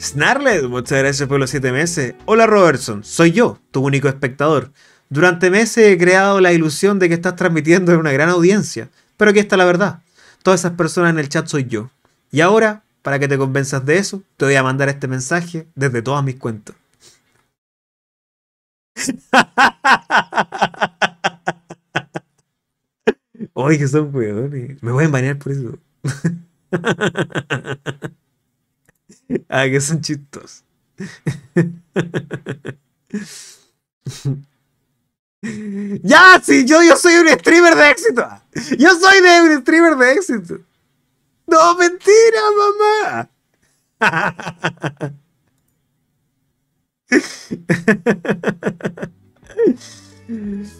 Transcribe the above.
Snarlet, muchas gracias por los 7 meses. Hola Robertson, soy yo, tu único espectador. Durante meses he creado la ilusión de que estás transmitiendo en una gran audiencia, pero aquí está la verdad. Todas esas personas en el chat soy yo. Y ahora, para que te convenzas de eso, te voy a mandar este mensaje desde todas mis cuentas. Oye, que son weones. Me voy a banear por eso. ah, que son chistos. ya, sí, yo, yo soy un streamer de éxito. Yo soy de un streamer de éxito. No, mentira, mamá.